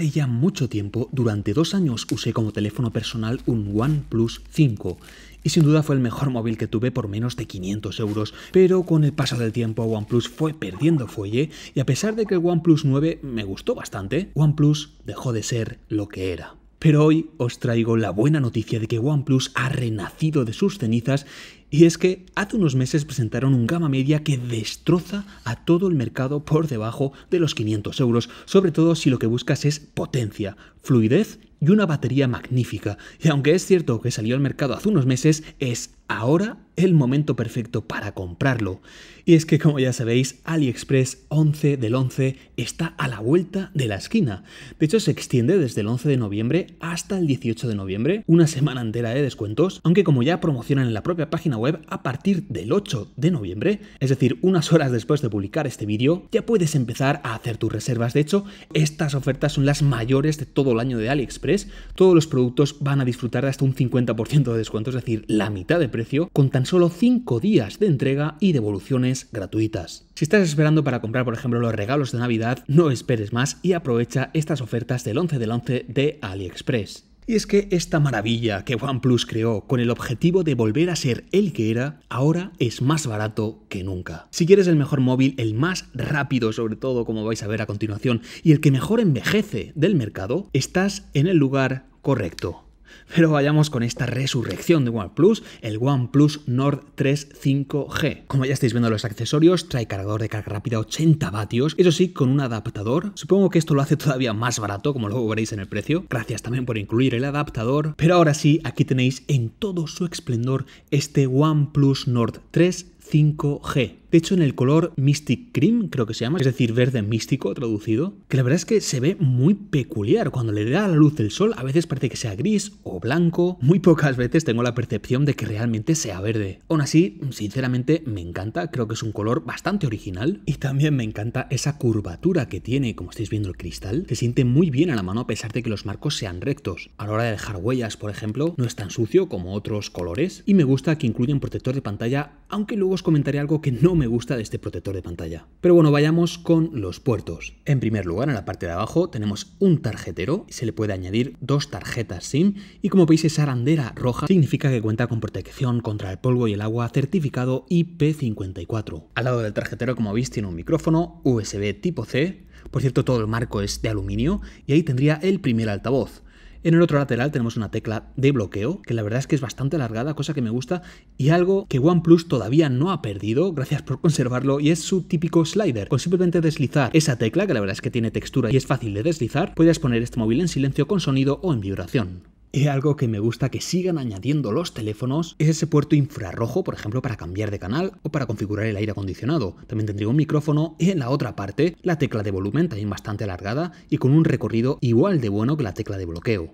Hace ya mucho tiempo, durante dos años, usé como teléfono personal un OnePlus 5 y sin duda fue el mejor móvil que tuve por menos de 500 euros, pero con el paso del tiempo OnePlus fue perdiendo fuelle y a pesar de que el OnePlus 9 me gustó bastante, OnePlus dejó de ser lo que era. Pero hoy os traigo la buena noticia de que OnePlus ha renacido de sus cenizas y es que hace unos meses presentaron un gama media que destroza a todo el mercado por debajo de los 500 euros, sobre todo si lo que buscas es potencia, fluidez y una batería magnífica. Y aunque es cierto que salió al mercado hace unos meses, es ahora el momento perfecto para comprarlo. Y es que como ya sabéis, AliExpress 11 del 11 está a la vuelta de la esquina. De hecho, se extiende desde el 11 de noviembre hasta el 18 de noviembre, una semana entera de descuentos, aunque como ya promocionan en la propia página web, a partir del 8 de noviembre, es decir, unas horas después de publicar este vídeo, ya puedes empezar a hacer tus reservas. De hecho, estas ofertas son las mayores de todo el año de AliExpress. Todos los productos van a disfrutar de hasta un 50% de descuento, es decir, la mitad de precio, con tan solo 5 días de entrega y devoluciones gratuitas. Si estás esperando para comprar, por ejemplo, los regalos de Navidad, no esperes más y aprovecha estas ofertas del 11 del 11 de AliExpress. Y es que esta maravilla que OnePlus creó con el objetivo de volver a ser el que era, ahora es más barato que nunca. Si quieres el mejor móvil, el más rápido sobre todo, como vais a ver a continuación, y el que mejor envejece del mercado, estás en el lugar correcto. Pero vayamos con esta resurrección de OnePlus, el OnePlus Nord 3 5G. Como ya estáis viendo los accesorios, trae cargador de carga rápida 80 vatios, eso sí, con un adaptador. Supongo que esto lo hace todavía más barato, como luego veréis en el precio. Gracias también por incluir el adaptador. Pero ahora sí, aquí tenéis en todo su esplendor este OnePlus Nord 3 5G. De hecho, en el color Mystic Cream, creo que se llama, es decir, verde místico traducido, que la verdad es que se ve muy peculiar. Cuando le da la luz del sol, a veces parece que sea gris o blanco. Muy pocas veces tengo la percepción de que realmente sea verde. Aún así, sinceramente, me encanta. Creo que es un color bastante original. Y también me encanta esa curvatura que tiene, como estáis viendo el cristal. Se siente muy bien a la mano a pesar de que los marcos sean rectos. A la hora de dejar huellas, por ejemplo, no es tan sucio como otros colores. Y me gusta que incluye un protector de pantalla aunque luego os comentaré algo que no me gusta de este protector de pantalla. Pero bueno, vayamos con los puertos. En primer lugar, en la parte de abajo tenemos un tarjetero, se le puede añadir dos tarjetas SIM y como veis esa arandera roja significa que cuenta con protección contra el polvo y el agua certificado IP54. Al lado del tarjetero, como veis, tiene un micrófono USB tipo C, por cierto todo el marco es de aluminio y ahí tendría el primer altavoz. En el otro lateral tenemos una tecla de bloqueo, que la verdad es que es bastante alargada, cosa que me gusta, y algo que OnePlus todavía no ha perdido, gracias por conservarlo, y es su típico slider. Con simplemente deslizar esa tecla, que la verdad es que tiene textura y es fácil de deslizar, puedes poner este móvil en silencio con sonido o en vibración. Y algo que me gusta que sigan añadiendo los teléfonos es ese puerto infrarrojo, por ejemplo, para cambiar de canal o para configurar el aire acondicionado. También tendría un micrófono y en la otra parte la tecla de volumen, también bastante alargada y con un recorrido igual de bueno que la tecla de bloqueo.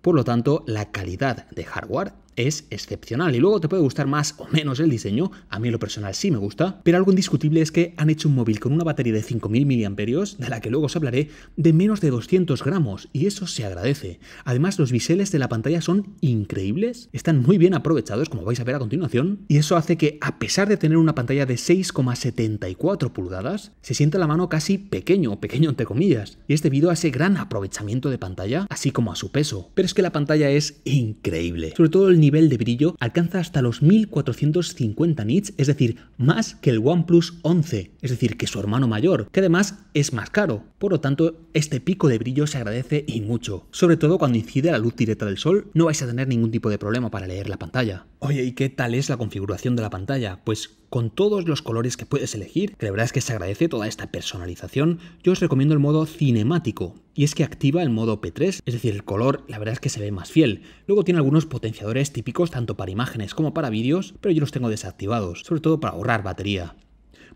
Por lo tanto, la calidad de hardware es excepcional y luego te puede gustar más o menos el diseño, a mí lo personal sí me gusta, pero algo indiscutible es que han hecho un móvil con una batería de 5.000 mAh, de la que luego os hablaré, de menos de 200 gramos y eso se agradece. Además los biseles de la pantalla son increíbles, están muy bien aprovechados como vais a ver a continuación y eso hace que a pesar de tener una pantalla de 6,74 pulgadas, se sienta la mano casi pequeño, pequeño entre comillas, y es debido a ese gran aprovechamiento de pantalla, así como a su peso. Pero es que la pantalla es increíble, sobre todo el nivel de brillo alcanza hasta los 1450 nits, es decir, más que el OnePlus 11, es decir, que su hermano mayor, que además es más caro. Por lo tanto, este pico de brillo se agradece y mucho, sobre todo cuando incide la luz directa del sol, no vais a tener ningún tipo de problema para leer la pantalla. Oye, ¿y qué tal es la configuración de la pantalla? Pues con todos los colores que puedes elegir, que la verdad es que se agradece toda esta personalización, yo os recomiendo el modo cinemático, y es que activa el modo P3, es decir, el color la verdad es que se ve más fiel. Luego tiene algunos potenciadores típicos tanto para imágenes como para vídeos, pero yo los tengo desactivados, sobre todo para ahorrar batería.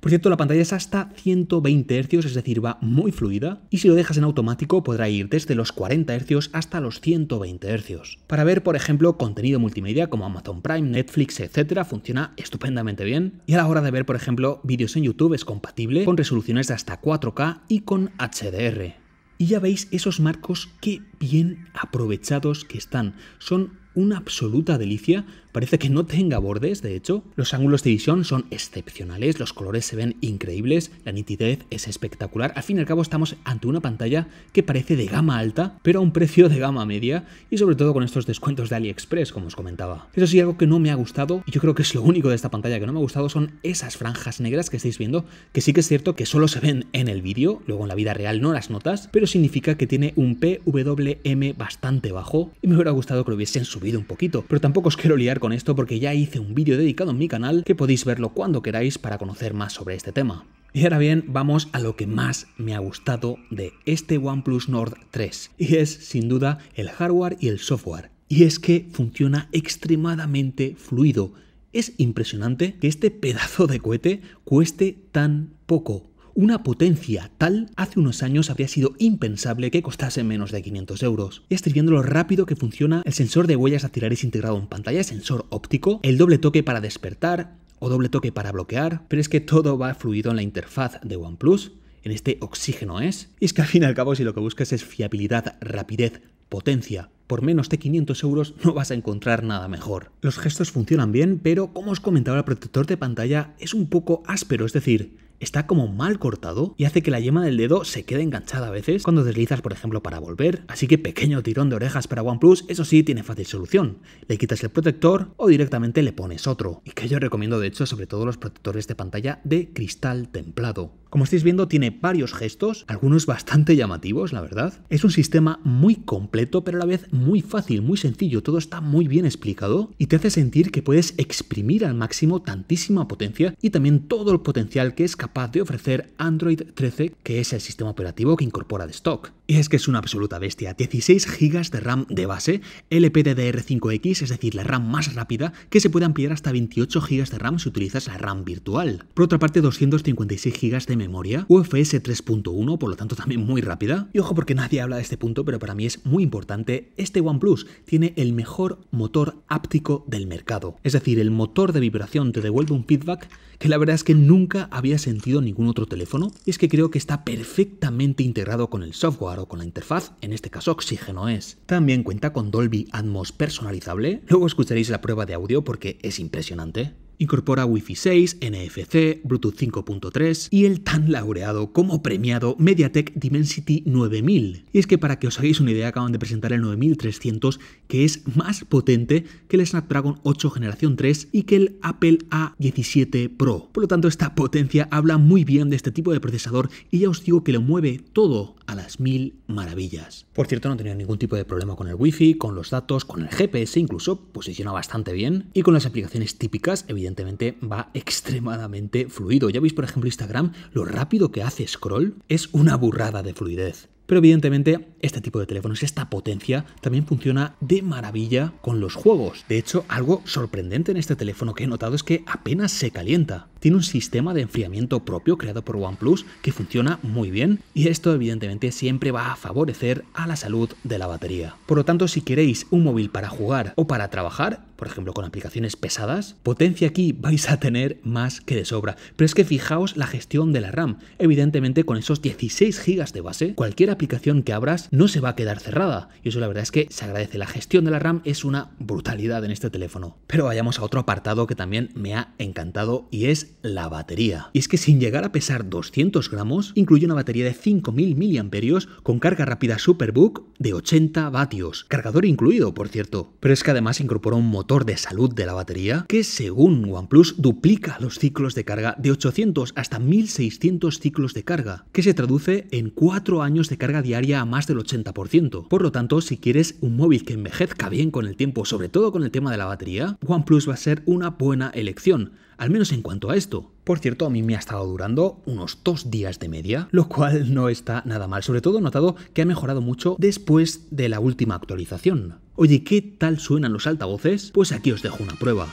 Por cierto, la pantalla es hasta 120 Hz, es decir, va muy fluida, y si lo dejas en automático podrá ir desde los 40 Hz hasta los 120 Hz. Para ver, por ejemplo, contenido multimedia como Amazon Prime, Netflix, etc., funciona estupendamente bien. Y a la hora de ver, por ejemplo, vídeos en YouTube es compatible con resoluciones de hasta 4K y con HDR. Y ya veis esos marcos qué bien aprovechados que están. Son una absoluta delicia parece que no tenga bordes, de hecho. Los ángulos de visión son excepcionales, los colores se ven increíbles, la nitidez es espectacular. Al fin y al cabo estamos ante una pantalla que parece de gama alta, pero a un precio de gama media y sobre todo con estos descuentos de AliExpress, como os comentaba. Eso sí, algo que no me ha gustado, y yo creo que es lo único de esta pantalla que no me ha gustado, son esas franjas negras que estáis viendo, que sí que es cierto que solo se ven en el vídeo, luego en la vida real no las notas, pero significa que tiene un PWM bastante bajo y me hubiera gustado que lo hubiesen subido un poquito, pero tampoco os quiero liar con esto porque ya hice un vídeo dedicado en mi canal que podéis verlo cuando queráis para conocer más sobre este tema. Y ahora bien, vamos a lo que más me ha gustado de este OnePlus Nord 3, y es sin duda el hardware y el software. Y es que funciona extremadamente fluido. Es impresionante que este pedazo de cohete cueste tan poco, una potencia tal hace unos años habría sido impensable que costase menos de 500 euros. Y viendo lo rápido que funciona el sensor de huellas dactilares integrado en pantalla, sensor óptico, el doble toque para despertar o doble toque para bloquear, pero es que todo va fluido en la interfaz de OnePlus, en este oxígeno es. Y es que al fin y al cabo si lo que buscas es fiabilidad, rapidez, potencia, por menos de 500 euros no vas a encontrar nada mejor. Los gestos funcionan bien, pero como os comentaba el protector de pantalla es un poco áspero, es decir, está como mal cortado y hace que la yema del dedo se quede enganchada a veces cuando deslizas, por ejemplo, para volver. Así que pequeño tirón de orejas para OnePlus, eso sí, tiene fácil solución. Le quitas el protector o directamente le pones otro. Y que yo recomiendo, de hecho, sobre todo los protectores de pantalla de cristal templado. Como estáis viendo, tiene varios gestos, algunos bastante llamativos, la verdad. Es un sistema muy completo, pero a la vez muy fácil, muy sencillo. Todo está muy bien explicado y te hace sentir que puedes exprimir al máximo tantísima potencia y también todo el potencial que es capaz de ofrecer Android 13, que es el sistema operativo que incorpora de stock. Y es que es una absoluta bestia. 16 GB de RAM de base, LPDDR5X, es decir, la RAM más rápida, que se puede ampliar hasta 28 GB de RAM si utilizas la RAM virtual. Por otra parte, 256 GB de memoria, UFS 3.1, por lo tanto también muy rápida. Y ojo porque nadie habla de este punto, pero para mí es muy importante, este OnePlus tiene el mejor motor áptico del mercado. Es decir, el motor de vibración te devuelve un feedback que la verdad es que nunca había sentido ningún otro teléfono. Y es que creo que está perfectamente integrado con el software con la interfaz, en este caso Oxígeno es. También cuenta con Dolby Atmos personalizable, luego escucharéis la prueba de audio porque es impresionante. Incorpora Wi-Fi 6, NFC, Bluetooth 5.3 y el tan laureado como premiado MediaTek Dimensity 9000. Y es que para que os hagáis una idea acaban de presentar el 9300 que es más potente que el Snapdragon 8 generación 3 y que el Apple A17 Pro. Por lo tanto esta potencia habla muy bien de este tipo de procesador y ya os digo que lo mueve todo a las mil maravillas. Por cierto, no tenía ningún tipo de problema con el Wi-Fi, con los datos, con el GPS, incluso posiciona bastante bien y con las aplicaciones típicas, evidentemente evidentemente va extremadamente fluido. Ya veis, por ejemplo, Instagram, lo rápido que hace scroll es una burrada de fluidez. Pero evidentemente este tipo de teléfonos, esta potencia, también funciona de maravilla con los juegos. De hecho, algo sorprendente en este teléfono que he notado es que apenas se calienta tiene un sistema de enfriamiento propio creado por OnePlus que funciona muy bien y esto evidentemente siempre va a favorecer a la salud de la batería. Por lo tanto, si queréis un móvil para jugar o para trabajar, por ejemplo con aplicaciones pesadas, potencia aquí vais a tener más que de sobra. Pero es que fijaos la gestión de la RAM. Evidentemente con esos 16 GB de base, cualquier aplicación que abras no se va a quedar cerrada. Y eso la verdad es que se agradece. La gestión de la RAM es una brutalidad en este teléfono. Pero vayamos a otro apartado que también me ha encantado y es la batería. Y es que sin llegar a pesar 200 gramos, incluye una batería de 5.000 mAh con carga rápida Superbook de 80 vatios, cargador incluido, por cierto. Pero es que además incorpora un motor de salud de la batería que, según OnePlus, duplica los ciclos de carga de 800 hasta 1.600 ciclos de carga, que se traduce en 4 años de carga diaria a más del 80%. Por lo tanto, si quieres un móvil que envejezca bien con el tiempo, sobre todo con el tema de la batería, OnePlus va a ser una buena elección al menos en cuanto a esto. Por cierto, a mí me ha estado durando unos dos días de media, lo cual no está nada mal, sobre todo notado que ha mejorado mucho después de la última actualización. Oye, ¿qué tal suenan los altavoces? Pues aquí os dejo una prueba.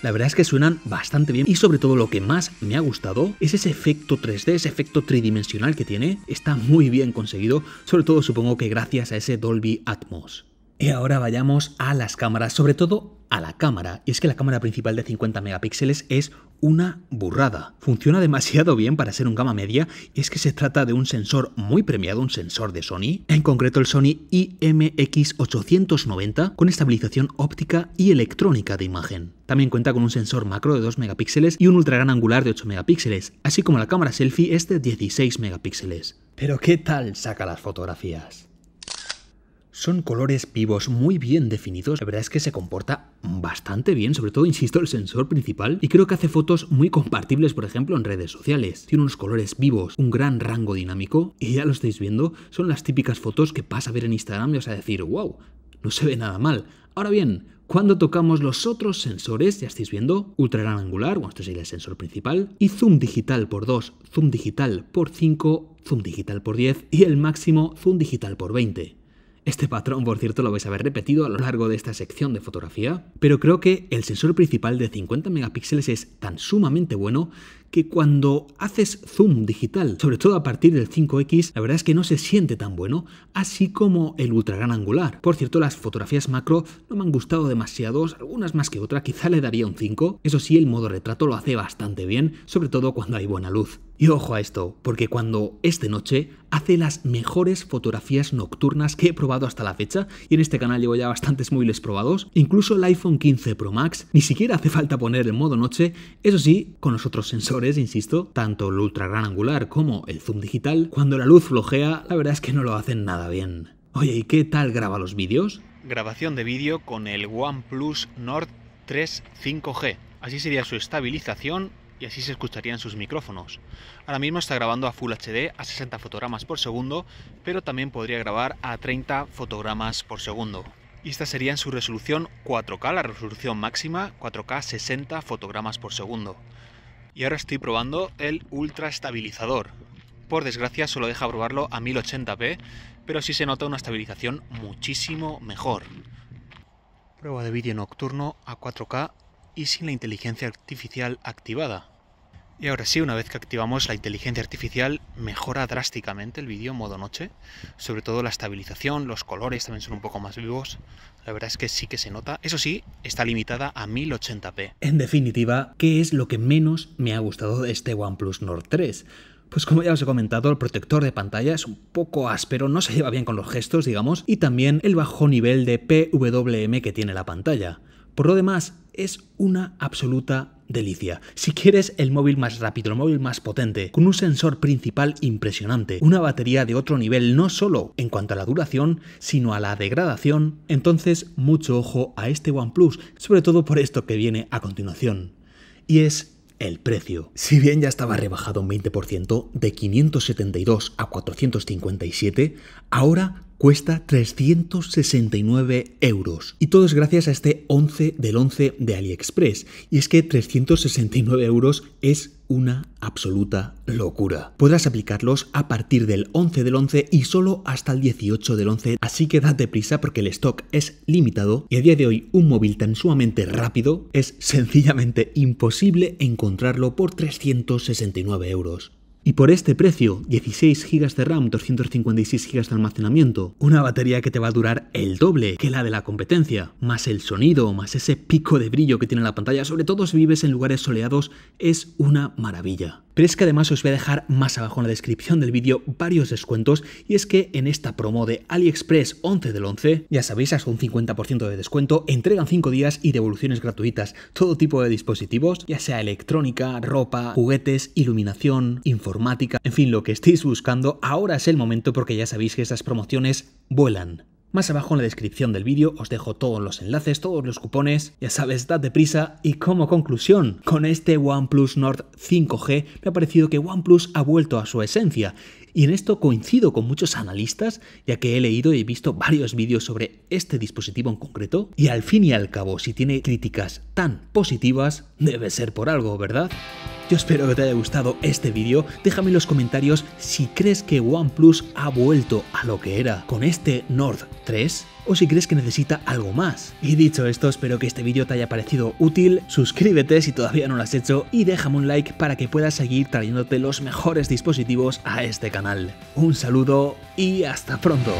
La verdad es que suenan bastante bien y sobre todo lo que más me ha gustado es ese efecto 3D, ese efecto tridimensional que tiene. Está muy bien conseguido, sobre todo supongo que gracias a ese Dolby Atmos. Y ahora vayamos a las cámaras, sobre todo a la cámara. Y es que la cámara principal de 50 megapíxeles es una burrada. Funciona demasiado bien para ser un gama media y es que se trata de un sensor muy premiado, un sensor de Sony, en concreto el Sony IMX890 con estabilización óptica y electrónica de imagen. También cuenta con un sensor macro de 2 megapíxeles y un ultra gran angular de 8 megapíxeles, así como la cámara selfie es de 16 megapíxeles. Pero ¿qué tal saca las fotografías? Son colores vivos muy bien definidos. La verdad es que se comporta bastante bien, sobre todo, insisto, el sensor principal. Y creo que hace fotos muy compartibles, por ejemplo, en redes sociales. Tiene unos colores vivos, un gran rango dinámico. Y ya lo estáis viendo, son las típicas fotos que pasa a ver en Instagram y vas a decir, wow, no se ve nada mal. Ahora bien, cuando tocamos los otros sensores, ya estáis viendo, ultra gran angular, bueno, este sería el sensor principal, y zoom digital por 2, zoom digital por 5, zoom digital por 10 y el máximo zoom digital por 20. Este patrón, por cierto, lo vais a ver repetido a lo largo de esta sección de fotografía, pero creo que el sensor principal de 50 megapíxeles es tan sumamente bueno que cuando haces zoom digital, sobre todo a partir del 5X, la verdad es que no se siente tan bueno, así como el ultra gran angular. Por cierto, las fotografías macro no me han gustado demasiado, algunas más que otras, quizá le daría un 5. Eso sí, el modo retrato lo hace bastante bien, sobre todo cuando hay buena luz. Y ojo a esto, porque cuando es de noche hace las mejores fotografías nocturnas que he probado hasta la fecha, y en este canal llevo ya bastantes móviles probados, incluso el iPhone 15 Pro Max, ni siquiera hace falta poner el modo noche, eso sí, con los otros sensores, insisto, tanto el ultra gran angular como el zoom digital, cuando la luz flojea, la verdad es que no lo hacen nada bien. Oye, ¿y qué tal graba los vídeos? Grabación de vídeo con el OnePlus Nord 3 5G. Así sería su estabilización y así se escucharían sus micrófonos. Ahora mismo está grabando a Full HD a 60 fotogramas por segundo, pero también podría grabar a 30 fotogramas por segundo. Y esta sería en su resolución 4K, la resolución máxima 4K 60 fotogramas por segundo. Y ahora estoy probando el ultra estabilizador. Por desgracia solo deja probarlo a 1080p, pero sí se nota una estabilización muchísimo mejor. Prueba de vídeo nocturno a 4K y sin la inteligencia artificial activada. Y ahora sí, una vez que activamos la inteligencia artificial, mejora drásticamente el vídeo en modo noche. Sobre todo la estabilización, los colores también son un poco más vivos. La verdad es que sí que se nota. Eso sí, está limitada a 1080p. En definitiva, ¿qué es lo que menos me ha gustado de este OnePlus Nord 3? Pues como ya os he comentado, el protector de pantalla es un poco áspero, no se lleva bien con los gestos, digamos, y también el bajo nivel de PWM que tiene la pantalla. Por lo demás, es una absoluta delicia. Si quieres el móvil más rápido, el móvil más potente, con un sensor principal impresionante, una batería de otro nivel no solo en cuanto a la duración, sino a la degradación, entonces mucho ojo a este OnePlus, sobre todo por esto que viene a continuación. Y es el precio. Si bien ya estaba rebajado un 20% de 572 a 457, ahora cuesta 369 euros. Y todo es gracias a este 11 del 11 de AliExpress. Y es que 369 euros es una absoluta locura. Podrás aplicarlos a partir del 11 del 11 y solo hasta el 18 del 11, así que date prisa porque el stock es limitado y a día de hoy un móvil tan sumamente rápido es sencillamente imposible encontrarlo por 369 euros. Y por este precio, 16 GB de RAM, 256 GB de almacenamiento, una batería que te va a durar el doble que la de la competencia, más el sonido, más ese pico de brillo que tiene la pantalla, sobre todo si vives en lugares soleados, es una maravilla. Pero es que además os voy a dejar más abajo en la descripción del vídeo varios descuentos y es que en esta promo de AliExpress 11 del 11, ya sabéis, hasta un 50% de descuento, entregan 5 días y devoluciones gratuitas, todo tipo de dispositivos, ya sea electrónica, ropa, juguetes, iluminación, información informática, en fin, lo que estéis buscando, ahora es el momento porque ya sabéis que esas promociones vuelan. Más abajo en la descripción del vídeo os dejo todos los enlaces, todos los cupones, ya sabes, date prisa y como conclusión, con este OnePlus Nord 5G me ha parecido que OnePlus ha vuelto a su esencia y en esto coincido con muchos analistas, ya que he leído y he visto varios vídeos sobre este dispositivo en concreto, y al fin y al cabo, si tiene críticas tan positivas, debe ser por algo, ¿verdad? Yo espero que te haya gustado este vídeo, déjame en los comentarios si crees que OnePlus ha vuelto a lo que era con este Nord 3 o si crees que necesita algo más. Y dicho esto, espero que este vídeo te haya parecido útil, suscríbete si todavía no lo has hecho y déjame un like para que puedas seguir trayéndote los mejores dispositivos a este canal. Un saludo y hasta pronto.